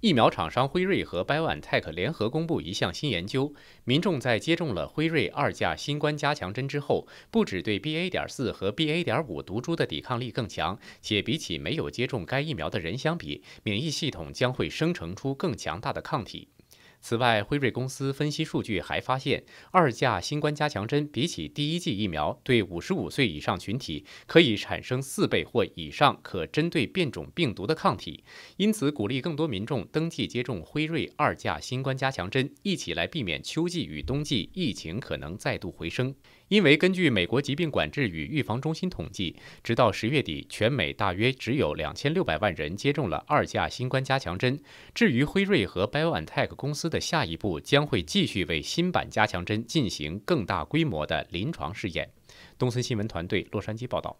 疫苗厂商辉瑞和 BioNTech 联合公布一项新研究：民众在接种了辉瑞二价新冠加强针之后，不止对 BA. 点四和 BA. 点五毒株的抵抗力更强，且比起没有接种该疫苗的人相比，免疫系统将会生成出更强大的抗体。此外，辉瑞公司分析数据还发现，二价新冠加强针比起第一剂疫苗，对五十五岁以上群体可以产生四倍或以上可针对变种病毒的抗体。因此，鼓励更多民众登记接种辉瑞二价新冠加强针，一起来避免秋季与冬季疫情可能再度回升。因为根据美国疾病管制与预防中心统计，直到十月底，全美大约只有两千六百万人接种了二价新冠加强针。至于辉瑞和 BioNTech 公司。的下一步将会继续为新版加强针进行更大规模的临床试验。东森新闻团队洛杉矶报道。